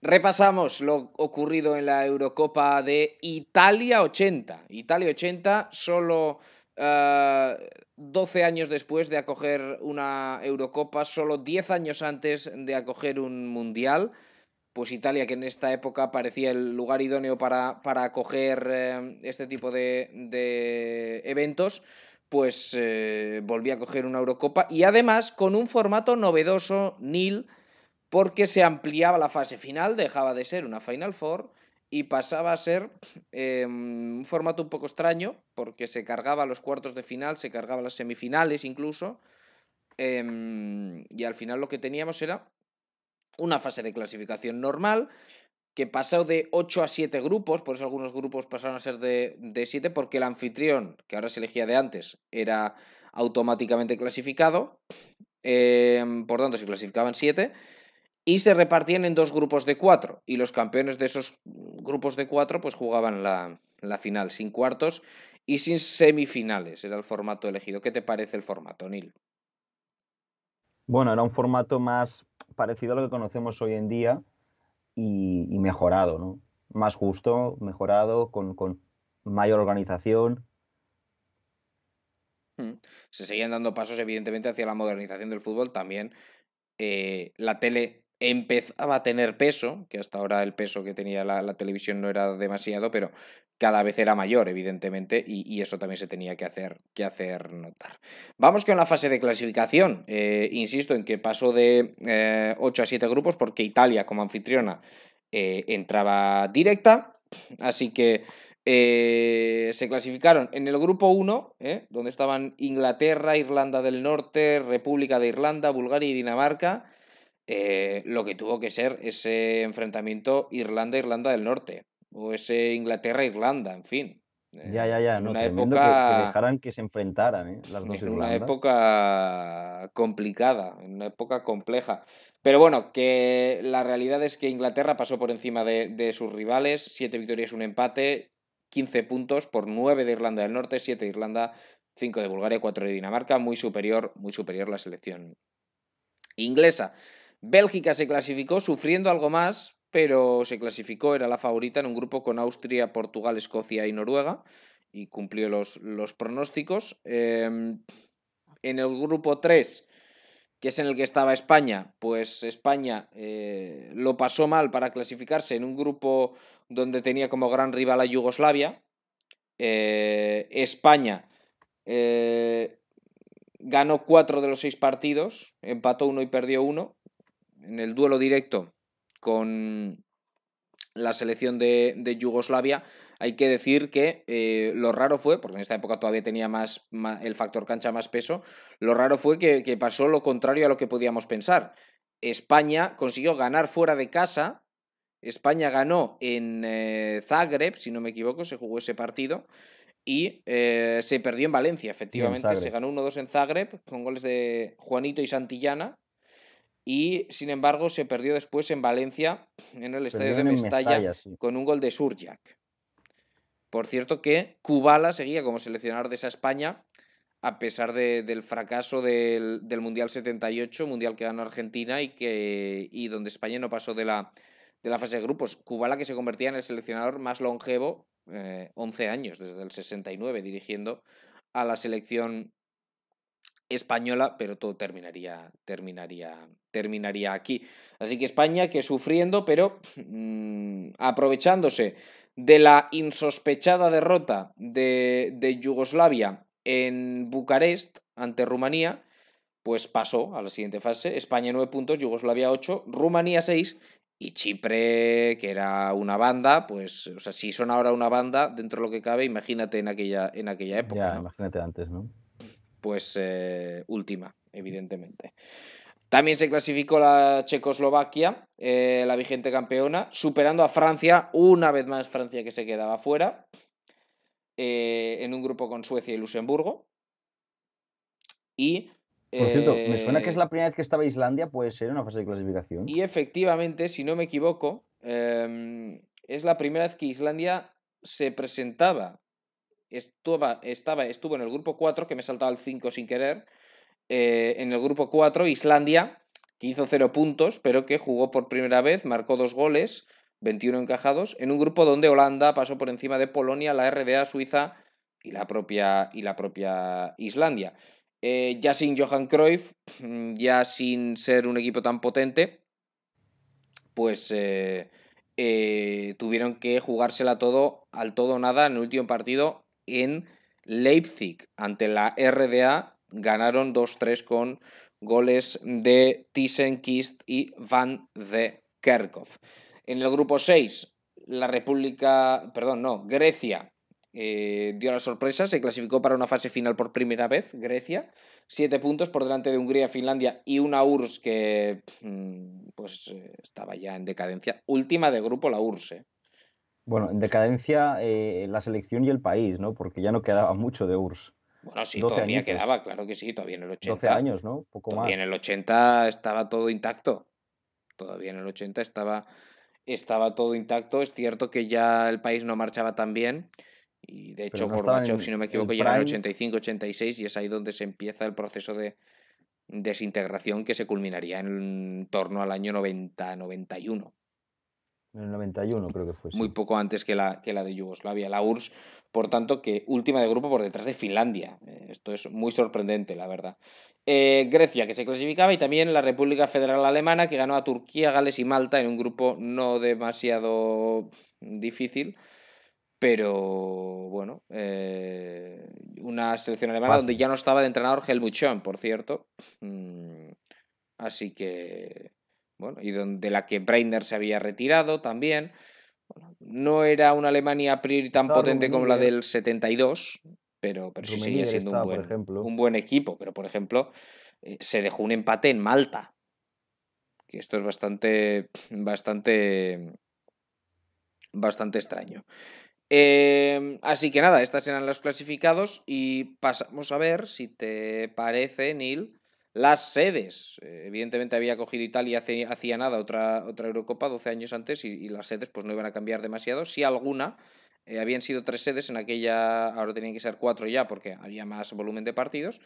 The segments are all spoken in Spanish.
Repasamos lo ocurrido en la Eurocopa de Italia 80. Italia 80 solo 12 eh, años después de acoger una Eurocopa, solo 10 años antes de acoger un Mundial. Pues Italia, que en esta época parecía el lugar idóneo para, para acoger eh, este tipo de, eventos, pues eh, volvía a acoger una Eurocopa y además con un formato novedoso, nil porque se ampliaba la fase final, dejaba de ser una Final Four y pasaba a ser em, un formato un poco extraño, porque se cargaba los cuartos de final, se cargaba las semifinales incluso, em, y al final lo que teníamos era una fase de clasificación normal, que pasó de 8 a 7 grupos, por eso algunos grupos pasaron a ser de, 7, porque el anfitrión, que ahora se elegía de antes, era automáticamente clasificado, em, por tanto se clasificaban 7 y se repartían en dos grupos de cuatro y los campeones de esos grupos de cuatro pues jugaban la, final sin cuartos y sin semifinales. Era el formato elegido. ¿Qué te parece el formato, Nil? Bueno, era un formato más parecido a lo que conocemos hoy en día y, mejorado, ¿no? Más justo, mejorado, con, mayor organización. Mm. Se seguían dando pasos, evidentemente, hacia la modernización del fútbol. También eh, la tele empezaba a tener peso, que hasta ahora el peso que tenía la, televisión no era demasiado, pero cada vez era mayor, evidentemente, y, eso también se tenía que hacer, que hacer notar. Vamos que a la fase de clasificación. Eh, insisto en que pasó de 8 eh, a 7 grupos porque Italia, como anfitriona, eh, entraba directa. Así que se clasificaron en el grupo 1, donde estaban Inglaterra, Irlanda del Norte, República de Irlanda, Bulgaria y Dinamarca. Eh, lo que tuvo que ser ese enfrentamiento Irlanda-Irlanda del Norte o ese Inglaterra-Irlanda, en fin. ya, eh, ya, ya. una época... que, dejaran que se enfrentaran ¿eh? una época complicada, una época compleja. Pero bueno, que la realidad es que Inglaterra pasó por encima de, sus rivales, siete victorias, un empate, 15 puntos por 9 de Irlanda del Norte, 7 de Irlanda, 5 de Bulgaria, 4 de Dinamarca, muy superior, muy superior la selección inglesa. Bélgica se clasificó sufriendo algo más, pero se clasificó, era la favorita en un grupo con Austria, Portugal, Escocia y Noruega y cumplió los, pronósticos. Em, en el grupo 3, que es en el que estaba España, pues España eh, lo pasó mal para clasificarse en un grupo donde tenía como gran rival a Yugoslavia. Eh, España eh, ganó 4 de los seis partidos, empató uno y perdió uno en el duelo directo con la selección de, Yugoslavia, hay que decir que eh, lo raro fue, porque en esta época todavía tenía más, el factor cancha más peso, lo raro fue que, pasó lo contrario a lo que podíamos pensar. España consiguió ganar fuera de casa, España ganó en eh, Zagreb, si no me equivoco, se jugó ese partido. Y eh, se perdió en Valencia, efectivamente. se ganó 1-2 en Zagreb con goles de Juanito y Santillana y sin embargo se perdió después en Valencia, en el estadio de Mestalla, con un gol de Surjak. Por cierto que Kubala seguía como seleccionador de esa España, a pesar del fracaso del, del, Mundial 78, Mundial que ganó Argentina y, que, donde España no pasó de la, de la fase de grupos. Kubala que se convertía en el seleccionador más longevo, 11 eh, años, desde el 69, dirigiendo a la selección española, pero todo terminaría, terminaría, terminaría aquí. Así que España que sufriendo, pero mm, aprovechándose de la insospechada derrota de, Yugoslavia en Bucarest ante Rumanía, pues pasó a la siguiente fase. España 9 puntos, Yugoslavia 8, Rumanía 6 y Chipre, que era una banda, pues, o sea, si son ahora una banda, dentro de lo que cabe, imagínate en aquella, en aquella época. Ya, imagínate antes, ¿no? pues eh, última, evidentemente. También se clasificó la Checoslovaquia, eh, la vigente campeona, superando a Francia, una vez más Francia que se quedaba fuera, eh, en un grupo con Suecia y Luxemburgo. Y por cierto, me suena que es la primera vez que estaba Islandia, puede ser una fase de clasificación. Y efectivamente, si no me equivoco, em, es la primera vez que Islandia se presentaba estuvo, estaba, estuvo en el grupo 4, que me saltaba saltado al 5 sin querer. Eh, en el grupo 4, Islandia, que hizo 0 puntos, pero que jugó por primera vez, marcó dos goles, 21 encajados, en un grupo donde Holanda pasó por encima de Polonia, la RDA, Suiza y la propia, y la propia Islandia. Eh, ya sin Johan Cruyff, ya sin ser un equipo tan potente, pues eh, tuvieron que jugársela todo al todo nada en el último partido en Leipzig ante la RDA. Ganaron 2-3 con goles de Thyssenkist y Van de Kerkhoff. En el grupo 6, la República, perdón, no, Grecia eh, dio la sorpresa, se clasificó para una fase final por primera vez, Grecia, 7 puntos por delante de Hungría, Finlandia y una URSS que mm, pues eh, estaba ya en decadencia, última de grupo la URSS. Eh. Bueno, en decadencia eh, la selección y el país, ¿no? Porque ya no quedaba mucho de URSS. Bueno, sí, todavía quedaba, claro que sí, todavía en el 80. 12 años, ¿no? Poco en el 80 estaba todo intacto. Todavía en el 80 estaba, estaba todo intacto. Es cierto que ya el país no marchaba tan bien. Y de hecho, Gorbachev, si no me equivoco, llega en el 85, 86 y es ahí donde se empieza el proceso de desintegración que se culminaría en torno al año 90, 91. En el 91 creo que fue. Muy poco antes que la, que la de Yugoslavia, la URSS, por tanto que última de grupo por detrás de Finlandia. Eh, esto es muy sorprendente, la verdad. Eh, Grecia, que se clasificaba, y también la República Federal Alemana, que ganó a Turquía, Gales y Malta en un grupo no demasiado difícil. Pero bueno, eh, una selección alemana donde ya no estaba de entrenador Helmut Schön por cierto. Mm, así que bueno, y de la que Breitner se había retirado también. no era una Alemania a priori tan potente como la del 72, pero, pero sí seguía siendo un, buen, un buen equipo. Pero, por ejemplo, eh, se dejó un empate en Malta. Que esto es bastante. bastante. bastante extraño. Em, así que nada, estas eran los clasificados. Y pasamos a ver si te parece, Neil las sedes. Eh, evidentemente había cogido Italia hace, hacía nada otra, otra Eurocopa 12 años antes y, las sedes pues no iban a cambiar demasiado. Si alguna, eh, habían sido tres sedes en aquella, ahora tenían que ser cuatro ya porque había más volumen de partidos.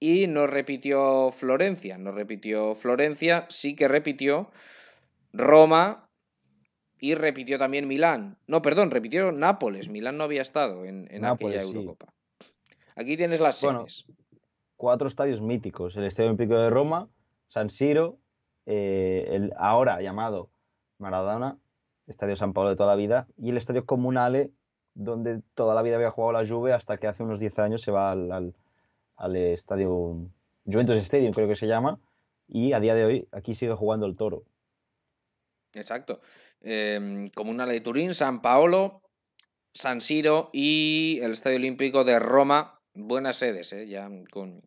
Y no repitió Florencia, no repitió Florencia, sí que repitió Roma y repitió también Milán. No, perdón, repitió Nápoles. Milán no había estado en, en aquella Eurocopa. Aquí tienes las sedes cuatro estadios míticos, el Estadio Olímpico de Roma, San Siro, eh, el ahora llamado Maradona, Estadio San Paolo de toda la vida, y el Estadio Comunale, donde toda la vida había jugado la Juve hasta que hace unos 10 años se va al, Estadio Juventus Stadium, creo que se llama, y a día de hoy aquí sigue jugando el Toro. Exacto. Em, Comunale de Turín, San Paolo, San Siro y el Estadio Olímpico de Roma. Buenas sedes, eh, ya con,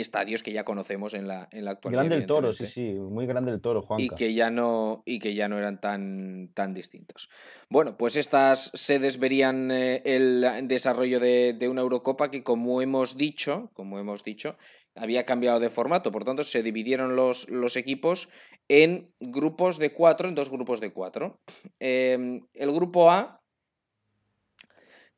estadios que ya conocemos en la, actualidad. Grande el toro, sí, sí, muy grande el toro, Juan. Y que ya no, y que ya no eran tan, tan distintos. Bueno, pues estas sedes verían eh, el desarrollo de, una Eurocopa que, como hemos dicho, como hemos dicho, había cambiado de formato. Por tanto, se dividieron los, los equipos en grupos de cuatro, en dos grupos de cuatro. Em, el grupo A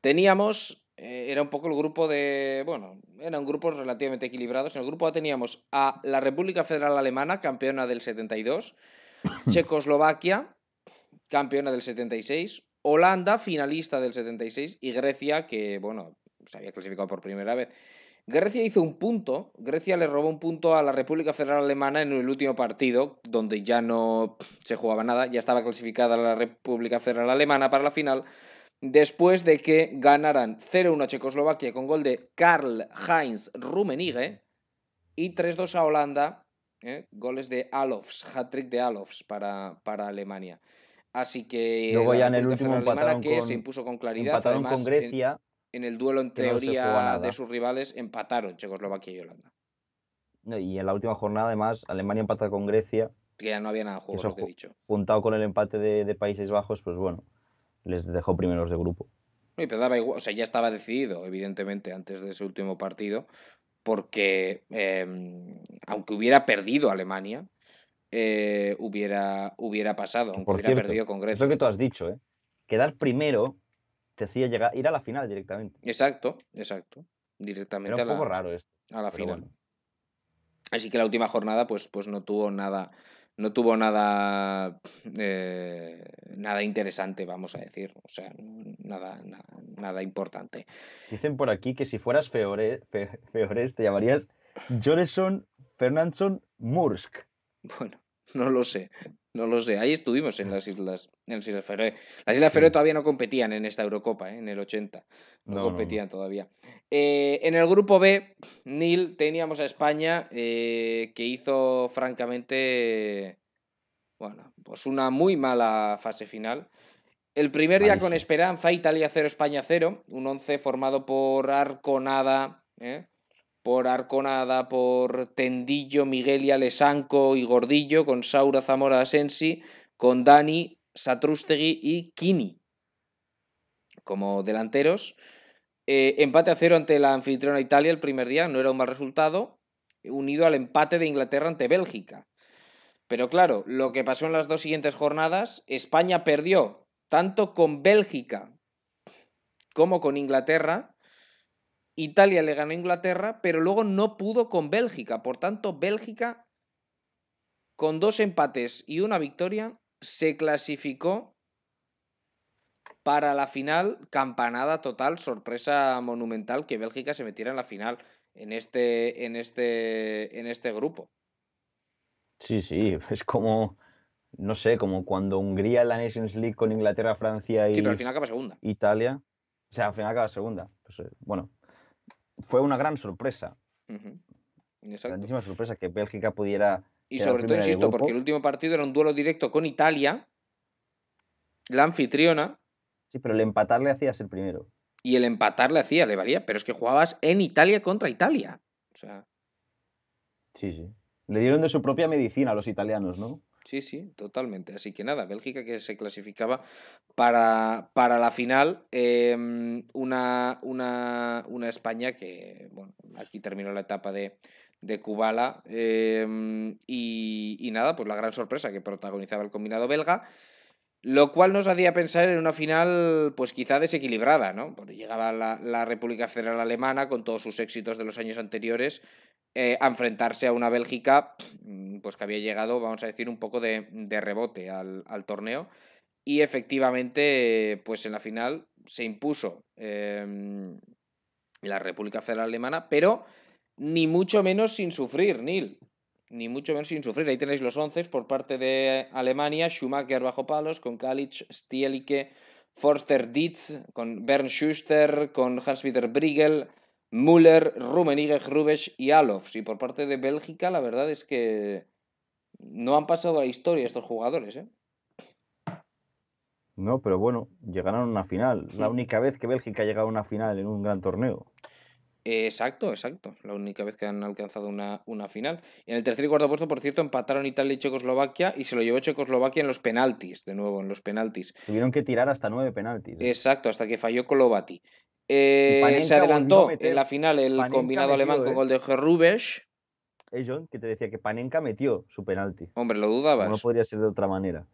teníamos eh, era un poco el grupo de. Bueno, era un grupo relativamente equilibrado. En el grupo teníamos a la República Federal Alemana, campeona del 72, Checoslovaquia, campeona del 76, Holanda, finalista del 76, y Grecia, que, bueno, se había clasificado por primera vez. Grecia hizo un punto, Grecia le robó un punto a la República Federal Alemana en el último partido, donde ya no se jugaba nada, ya estaba clasificada la República Federal Alemana para la final, después de que ganaran 0-1 a Checoslovaquia con gol de Karl-Heinz Rummenigge y 3-2 a Holanda, ¿eh? goles de Alofs, hat-trick de Alofs para, para Alemania. Así que luego en el último empataron que se impuso con claridad, con Grecia. En, el duelo en teoría de sus rivales empataron Checoslovaquia y Holanda. y en la última jornada además Alemania empató con Grecia. Que ya no había nada dicho. Juntado con el empate de Países Bajos, pues bueno, les dejó primeros de grupo. Y o sea, ya estaba decidido, evidentemente, antes de ese último partido, porque em, aunque hubiera perdido Alemania, eh, hubiera, hubiera pasado, aunque hubiera perdido con Grecia. Es lo que tú has dicho, ¿eh? Quedar primero te hacía llegar, ir a la final directamente. Exacto, exacto. Directamente un poco raro esto. A la final. Así que la última jornada, pues, pues no tuvo nada, no tuvo nada, eh, nada interesante, vamos a decir, o sea, nada, importante. Dicen por aquí que si fueras Feores, te llamarías Joreson Fernandson Mursk. Bueno, no lo sé, no lo sé. Ahí estuvimos en mm. las Islas, en las Islas Feroe. Las Islas Feroe todavía no competían en esta Eurocopa, ¿eh? en el 80. No, competían todavía. Eh, en el grupo B, Nil, teníamos a España, eh, que hizo francamente, bueno, pues una muy mala fase final. El primer día con esperanza, Italia 0, España 0. Un 11 formado por Arconada, por Arconada, por Tendillo, Miguel y Alesanco y Gordillo, con Saura Zamora Asensi, con Dani, Satrustegui y Kini como delanteros. Eh, empate a cero ante la anfitriona Italia el primer día, no era un mal resultado, unido al empate de Inglaterra ante Bélgica. Pero claro, lo que pasó en las dos siguientes jornadas, España perdió tanto con Bélgica como con Inglaterra Italia le ganó a Inglaterra, pero luego no pudo con Bélgica. Por tanto, Bélgica, con dos empates y una victoria, se clasificó para la final, campanada total, sorpresa monumental que Bélgica se metiera en la final en este, en este, en este grupo. Sí, sí, es como, no sé, como cuando Hungría la Nations League con Inglaterra, Francia y. al final segunda. Italia. O sea, al final acaba segunda. Pues, eh, bueno, fue una gran sorpresa. Grandísima sorpresa que Bélgica pudiera. Y sobre todo, insisto, porque el último partido era un duelo directo con Italia, la anfitriona. Sí, pero el empatar le hacía ser primero. Y el empatar le hacía, le valía, pero es que jugabas en Italia contra Italia. O sea. Sí, sí. Le dieron de su propia medicina a los italianos, ¿no? Sí, sí, totalmente. Así que nada, Bélgica que se clasificaba para, para la final. Em, una, una, una, España que, bueno, aquí terminó la etapa de, de Kubala. Em, y, y, nada, pues la gran sorpresa que protagonizaba el combinado belga. Lo cual nos hacía pensar en una final, pues quizá desequilibrada, ¿no? Porque llegaba la, República Federal Alemana con todos sus éxitos de los años anteriores eh, a enfrentarse a una Bélgica, mm, pues que había llegado, vamos a decir, un poco de, rebote al, torneo. Y efectivamente, pues en la final se impuso em, la República Federal Alemana, pero ni mucho menos sin sufrir, Nil ni mucho menos sin sufrir. Ahí tenéis los 11 por parte de Alemania, Schumacher bajo palos, con Kalic, Stielike Forster Dietz, con Bern Schuster, con Hans-Peter Briegel, Müller, Rummenigge, Rubes y Alofs. Y por parte de Bélgica, la verdad es que no han pasado a la historia estos jugadores, ¿eh? No, pero bueno, llegaron a una final. La única vez que Bélgica ha llegado a una final en un gran torneo. Eh, exacto, exacto. La única vez que han alcanzado una, una final. En el tercer y cuarto puesto, por cierto, empataron Italia y Checoslovaquia y se lo llevó Checoslovaquia en los penaltis, de nuevo, en los penaltis. Tuvieron que tirar hasta nueve penaltis. ¿eh? Exacto, hasta que falló Kolobati eh, se adelantó en la final el combinado alemán con gol de Gerrubes que te decía que Panenka metió su penalti. Hombre, lo dudabas. No podría ser de otra manera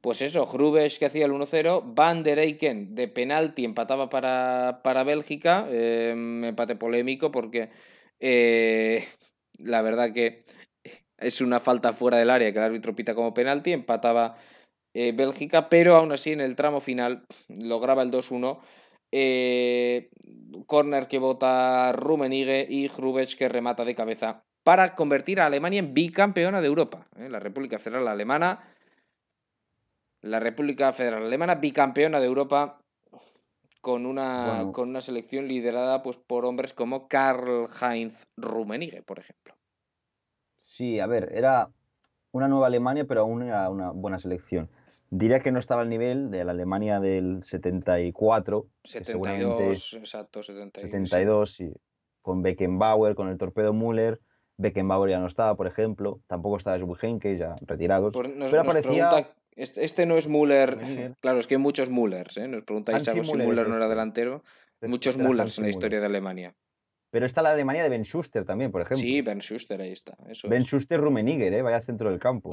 pues eso, Hrubesch que hacía el 1-0, Van der Eyken de penalti empataba para, para Bélgica, eh, empate polémico porque eh, la verdad que es una falta fuera del área que el árbitro pita como penalti, empataba eh, Bélgica, pero aún así en el tramo final lograba el 2-1. Eh, corner que vota Rummenigge y Grubesch que remata de cabeza para convertir a Alemania en bicampeona de Europa. La República Federal Alemana la República Federal Alemana, bicampeona de Europa con una, con una selección liderada pues, por hombres como Karl-Heinz Rummenigge, por ejemplo. Sí, a ver, era una nueva Alemania, pero aún era una buena selección. Diría que no estaba al nivel de la Alemania del 74. 72, exacto, 72. 72, sí. Con Beckenbauer, con el torpedo Müller. Beckenbauer ya no estaba, por ejemplo. Tampoco estaba que ya retirados. pero aparecía... Este, no es Müller. Claro, es que hay muchos Müllers. ¿eh? Nos preguntáis algo si Müller no era delantero. muchos Müllers en la historia de Alemania. Pero está la Alemania de Ben Schuster también, por ejemplo. Sí, Ben Schuster, ahí está. ben Schuster Rummenigge, ¿eh? vaya centro del campo.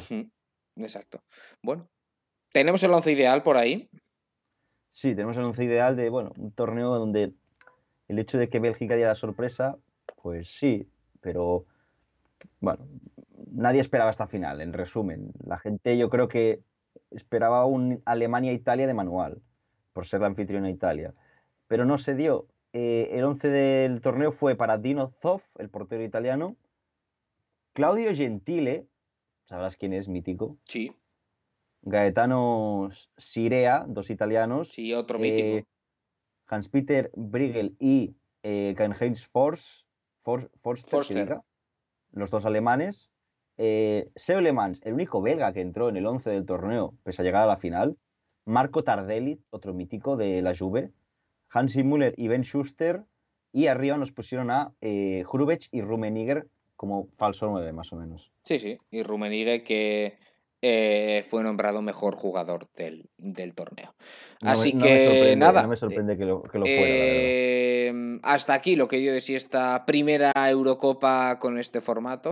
Exacto. Bueno, ¿tenemos el once ideal por ahí? Sí, tenemos el once ideal de, bueno, un torneo donde el hecho de que Bélgica diera la sorpresa, pues sí, pero bueno, nadie esperaba esta final, en resumen. La gente yo creo que esperaba un Alemania-Italia de manual, por ser la anfitriona Italia, pero no se dio. Eh, el 11 del torneo fue para Dino Zoff, el portero italiano, Claudio Gentile, sabrás quién es, mítico. Sí. Gaetano Sirea, dos italianos. Sí, otro eh, mítico. Hans-Peter Briegel y eh, Karl-Heinz Forst, Los dos alemanes. Le eh, Seulemans, el único belga que entró en el 11 del torneo, pese a llegar a la final. Marco Tardelli, otro mítico de la Juve. Hansi Müller y Ben Schuster. Y arriba nos pusieron a eh, y Rummenigge como falso 9, más o menos. Sí, sí. Y Rummenigge que eh, fue nombrado mejor jugador del, torneo. Así que eh, nada. No me sorprende que lo, que lo hasta aquí lo que yo decía, esta primera Eurocopa con este formato.